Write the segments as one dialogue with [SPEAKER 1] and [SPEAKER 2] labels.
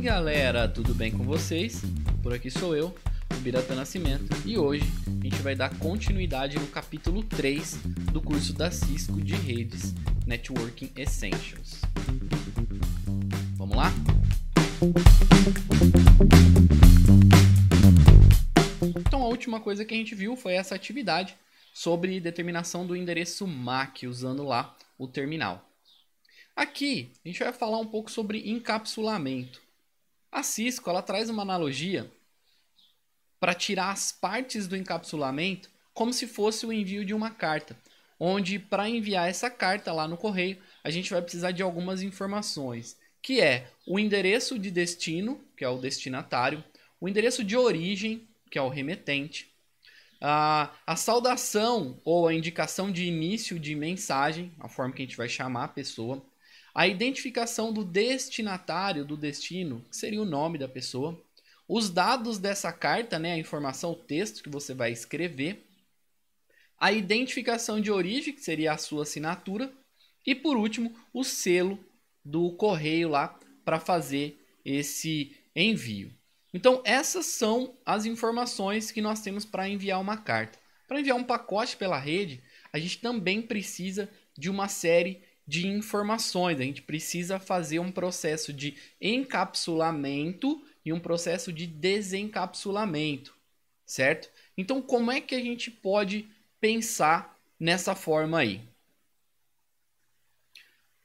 [SPEAKER 1] galera, tudo bem com vocês? Por aqui sou eu, o Birata Nascimento, e hoje a gente vai dar continuidade no capítulo 3 do curso da Cisco de Redes Networking Essentials. Vamos lá? Então a última coisa que a gente viu foi essa atividade sobre determinação do endereço MAC usando lá o terminal. Aqui a gente vai falar um pouco sobre encapsulamento. A Cisco ela traz uma analogia para tirar as partes do encapsulamento como se fosse o envio de uma carta, onde para enviar essa carta lá no correio, a gente vai precisar de algumas informações, que é o endereço de destino, que é o destinatário, o endereço de origem, que é o remetente, a, a saudação ou a indicação de início de mensagem, a forma que a gente vai chamar a pessoa, a identificação do destinatário do destino, que seria o nome da pessoa, os dados dessa carta, né, a informação, o texto que você vai escrever, a identificação de origem, que seria a sua assinatura, e por último, o selo do correio lá para fazer esse envio. Então, essas são as informações que nós temos para enviar uma carta. Para enviar um pacote pela rede, a gente também precisa de uma série de informações. A gente precisa fazer um processo de encapsulamento e um processo de desencapsulamento, certo? Então, como é que a gente pode pensar nessa forma aí?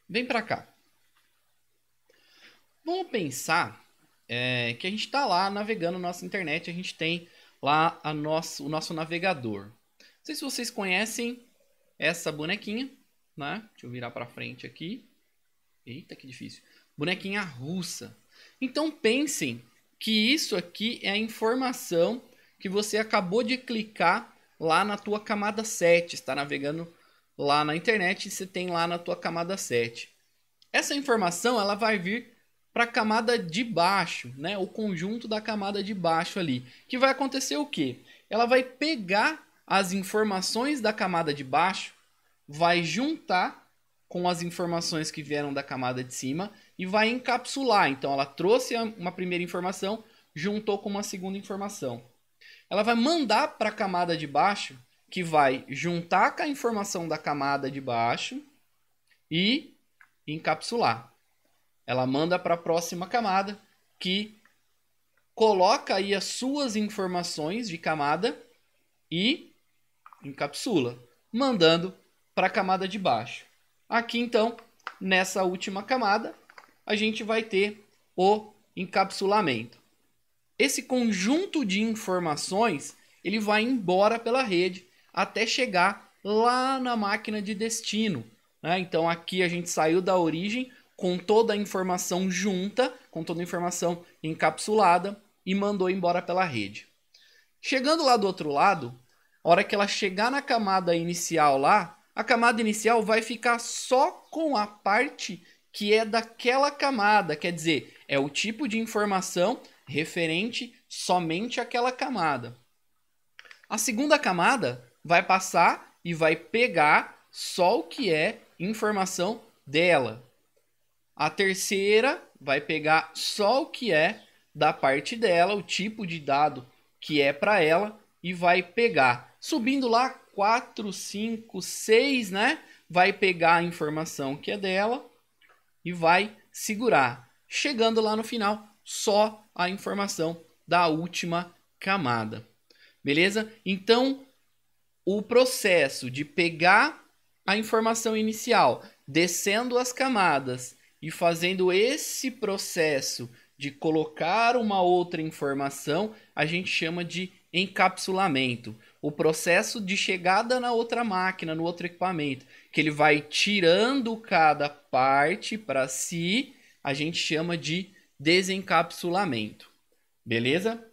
[SPEAKER 1] Vem para cá. Vamos pensar é, que a gente está lá navegando na nossa internet, a gente tem lá a nosso, o nosso navegador. Não sei se vocês conhecem essa bonequinha, né? Deixa eu virar para frente aqui. Eita, que difícil. Bonequinha russa. Então pensem que isso aqui é a informação que você acabou de clicar lá na tua camada 7. Está navegando lá na internet e você tem lá na tua camada 7. Essa informação ela vai vir para a camada de baixo, né? O conjunto da camada de baixo ali. Que vai acontecer o quê? Ela vai pegar as informações da camada de baixo vai juntar com as informações que vieram da camada de cima e vai encapsular. Então, ela trouxe uma primeira informação, juntou com uma segunda informação. Ela vai mandar para a camada de baixo, que vai juntar com a informação da camada de baixo e encapsular. Ela manda para a próxima camada, que coloca aí as suas informações de camada e encapsula, mandando para a camada de baixo. Aqui então, nessa última camada, a gente vai ter o encapsulamento. Esse conjunto de informações, ele vai embora pela rede até chegar lá na máquina de destino. Né? Então aqui a gente saiu da origem com toda a informação junta, com toda a informação encapsulada e mandou embora pela rede. Chegando lá do outro lado, a hora que ela chegar na camada inicial lá, a camada inicial vai ficar só com a parte que é daquela camada, quer dizer, é o tipo de informação referente somente àquela camada. A segunda camada vai passar e vai pegar só o que é informação dela. A terceira vai pegar só o que é da parte dela, o tipo de dado que é para ela e vai pegar. Subindo lá 4, 5, 6, né? Vai pegar a informação que é dela e vai segurar. Chegando lá no final, só a informação da última camada. Beleza? Então, o processo de pegar a informação inicial, descendo as camadas e fazendo esse processo de colocar uma outra informação, a gente chama de encapsulamento o processo de chegada na outra máquina, no outro equipamento, que ele vai tirando cada parte para si, a gente chama de desencapsulamento. Beleza?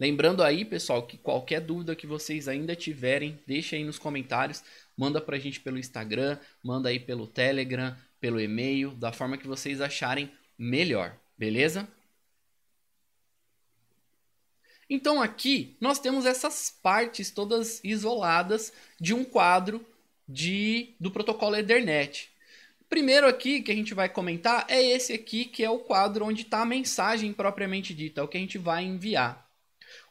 [SPEAKER 1] Lembrando aí, pessoal, que qualquer dúvida que vocês ainda tiverem, deixa aí nos comentários, manda pra gente pelo Instagram, manda aí pelo Telegram, pelo e-mail, da forma que vocês acharem melhor. Beleza? Então aqui nós temos essas partes todas isoladas de um quadro de, do protocolo Ethernet. Primeiro aqui que a gente vai comentar é esse aqui, que é o quadro onde está a mensagem propriamente dita, é o que a gente vai enviar.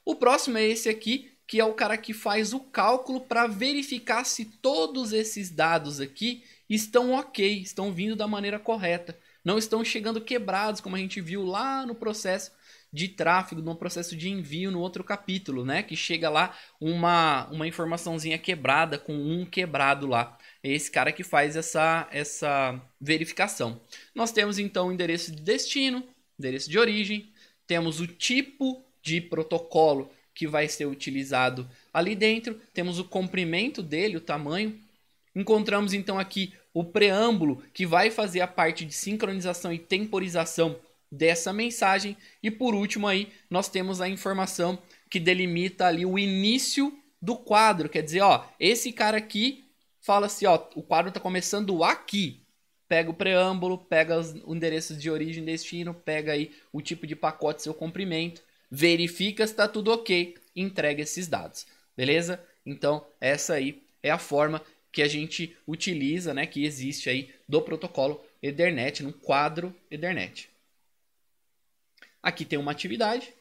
[SPEAKER 1] O próximo é esse aqui, que é o cara que faz o cálculo para verificar se todos esses dados aqui estão ok, estão vindo da maneira correta não estão chegando quebrados, como a gente viu lá no processo de tráfego, no processo de envio no outro capítulo, né? Que chega lá uma, uma informaçãozinha quebrada com um quebrado lá. É esse cara que faz essa, essa verificação. Nós temos então o endereço de destino, endereço de origem, temos o tipo de protocolo que vai ser utilizado ali dentro, temos o comprimento dele, o tamanho. Encontramos então aqui o preâmbulo que vai fazer a parte de sincronização e temporização dessa mensagem. E por último aí, nós temos a informação que delimita ali o início do quadro, quer dizer, ó, esse cara aqui fala assim, ó, o quadro tá começando aqui. Pega o preâmbulo, pega os endereços de origem e destino, pega aí o tipo de pacote, seu comprimento, verifica se tá tudo ok, entrega esses dados, beleza? Então, essa aí é a forma que a gente utiliza, né, que existe aí do protocolo Ethernet, no quadro Ethernet. Aqui tem uma atividade.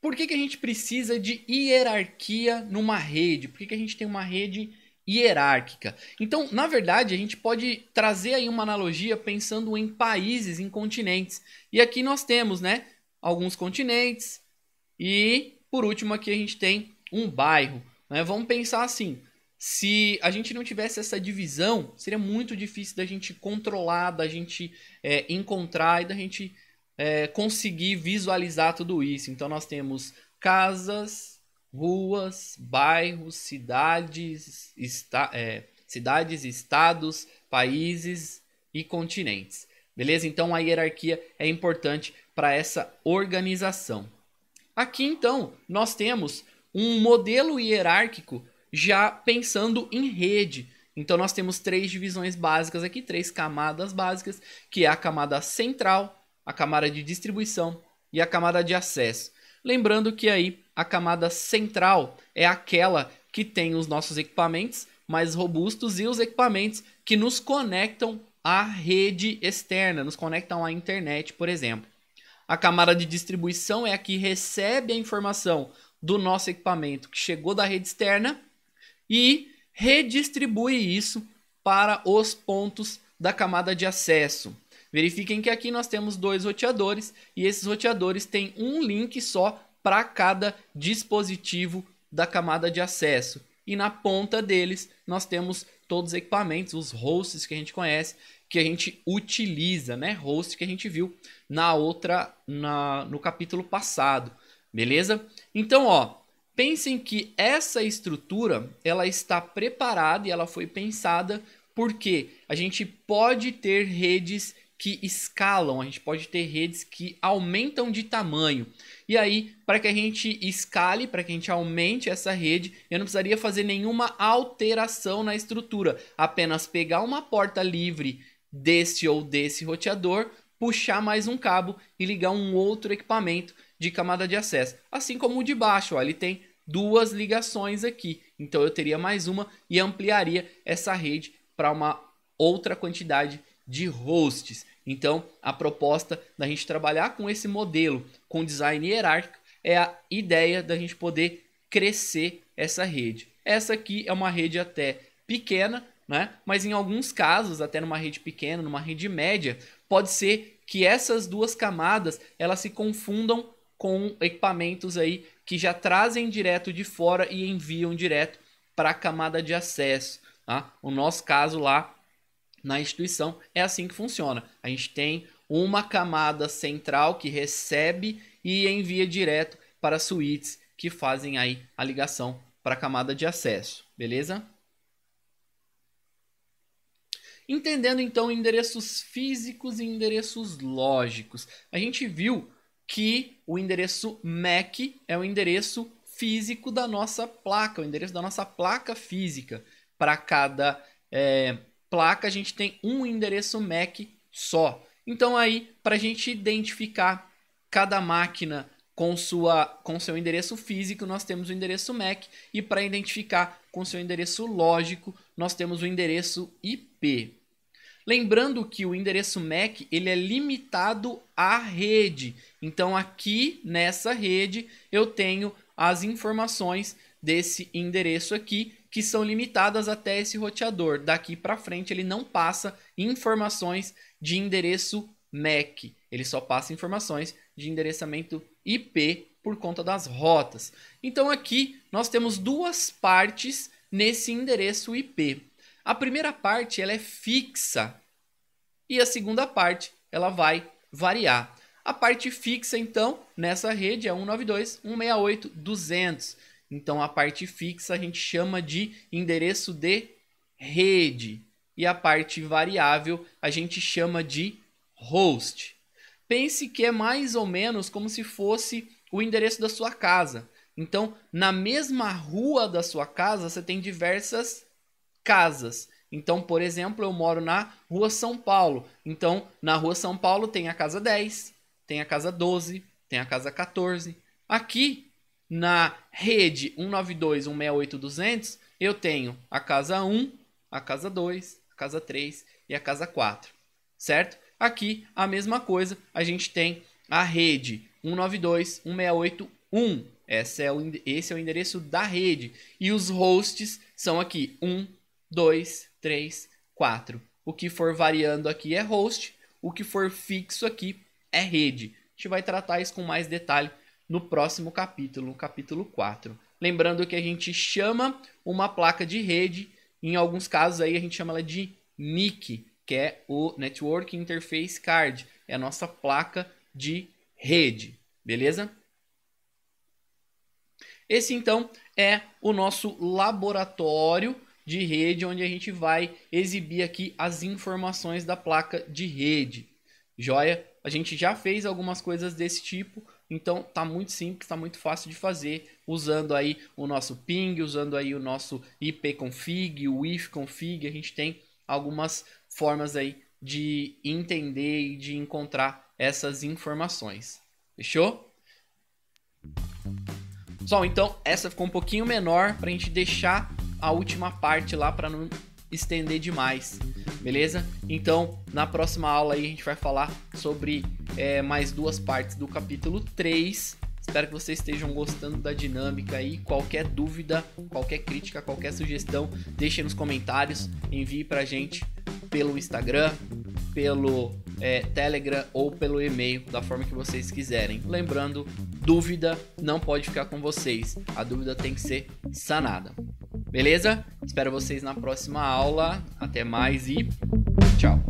[SPEAKER 1] Por que, que a gente precisa de hierarquia numa rede? Por que, que a gente tem uma rede hierárquica? Então, na verdade, a gente pode trazer aí uma analogia pensando em países, em continentes. E aqui nós temos, né, alguns continentes e, por último, aqui a gente tem um bairro. Né? Vamos pensar assim: se a gente não tivesse essa divisão, seria muito difícil da gente controlar, da gente é, encontrar e da gente é, conseguir visualizar tudo isso. Então nós temos casas, ruas, bairros, cidades, esta é, cidades, estados, países e continentes. Beleza? Então a hierarquia é importante para essa organização. Aqui então nós temos um modelo hierárquico já pensando em rede. Então nós temos três divisões básicas aqui, três camadas básicas, que é a camada central, a camada de distribuição e a camada de acesso. Lembrando que aí a camada central é aquela que tem os nossos equipamentos mais robustos e os equipamentos que nos conectam à rede externa, nos conectam à internet, por exemplo. A camada de distribuição é a que recebe a informação do nosso equipamento que chegou da rede externa e redistribui isso para os pontos da camada de acesso. Verifiquem que aqui nós temos dois roteadores e esses roteadores têm um link só para cada dispositivo da camada de acesso. E na ponta deles nós temos todos os equipamentos, os hosts que a gente conhece, que a gente utiliza, né? Host que a gente viu na outra na, no capítulo passado. Beleza? Então, ó, pensem que essa estrutura, ela está preparada e ela foi pensada porque a gente pode ter redes que escalam, a gente pode ter redes que aumentam de tamanho. E aí, para que a gente escale, para que a gente aumente essa rede, eu não precisaria fazer nenhuma alteração na estrutura, apenas pegar uma porta livre deste ou desse roteador, puxar mais um cabo e ligar um outro equipamento de camada de acesso. Assim como o de baixo, ó, ele tem duas ligações aqui. Então eu teria mais uma e ampliaria essa rede para uma outra quantidade de hosts. Então a proposta da gente trabalhar com esse modelo, com design hierárquico, é a ideia da gente poder crescer essa rede. Essa aqui é uma rede até pequena, né? mas em alguns casos, até numa rede pequena, numa rede média, pode ser que essas duas camadas elas se confundam com equipamentos aí que já trazem direto de fora e enviam direto para a camada de acesso. Tá? O nosso caso lá na instituição é assim que funciona. A gente tem uma camada central que recebe e envia direto para suítes que fazem aí a ligação para a camada de acesso, beleza? Entendendo então endereços físicos e endereços lógicos, a gente viu que o endereço MAC é o endereço físico da nossa placa, o endereço da nossa placa física. Para cada é, placa, a gente tem um endereço MAC só. Então, aí, para a gente identificar cada máquina com, sua, com seu endereço físico, nós temos o endereço MAC. E para identificar com seu endereço lógico, nós temos o endereço IP. Lembrando que o endereço MAC ele é limitado à rede. Então, aqui nessa rede, eu tenho as informações desse endereço aqui, que são limitadas até esse roteador. Daqui para frente, ele não passa informações de endereço MAC. Ele só passa informações de endereçamento IP por conta das rotas. Então aqui nós temos duas partes nesse endereço IP. A primeira parte ela é fixa e a segunda parte ela vai variar. A parte fixa, então, nessa rede é 192.168.200. Então, a parte fixa a gente chama de endereço de rede. E a parte variável a gente chama de host pense que é mais ou menos como se fosse o endereço da sua casa. Então, na mesma rua da sua casa, você tem diversas casas. Então, por exemplo, eu moro na Rua São Paulo. Então, na Rua São Paulo tem a casa 10, tem a casa 12, tem a casa 14. Aqui na rede 192.168.200, eu tenho a casa 1, a casa 2, a casa 3 e a casa 4, certo? Aqui a mesma coisa, a gente tem a rede 192.168.1. Esse é, o, esse é o endereço da rede. E os hosts são aqui 1, 2, 3, 4. O que for variando aqui é host, o que for fixo aqui é rede. A gente vai tratar isso com mais detalhe no próximo capítulo, no capítulo 4. Lembrando que a gente chama uma placa de rede, em alguns casos aí a gente chama ela de NIC, que é o Network Interface Card, é a nossa placa de rede, beleza? Esse então é o nosso laboratório de rede, onde a gente vai exibir aqui as informações da placa de rede. Joia? A gente já fez algumas coisas desse tipo, então tá muito simples, está muito fácil de fazer, usando aí o nosso ping, usando aí o nosso ipconfig, o ifconfig, a gente tem algumas formas aí de entender e de encontrar essas informações. Fechou? Pessoal, então essa ficou um pouquinho menor para a gente deixar a última parte lá para não estender demais, beleza? Então, na próxima aula aí a gente vai falar sobre é, mais duas partes do capítulo 3 Espero que vocês estejam gostando da dinâmica aí. Qualquer dúvida, qualquer crítica, qualquer sugestão, deixem nos comentários, envie pra gente pelo Instagram, pelo é, Telegram ou pelo e-mail, da forma que vocês quiserem. Lembrando, dúvida não pode ficar com vocês. A dúvida tem que ser sanada. Beleza? Espero vocês na próxima aula. Até mais e tchau.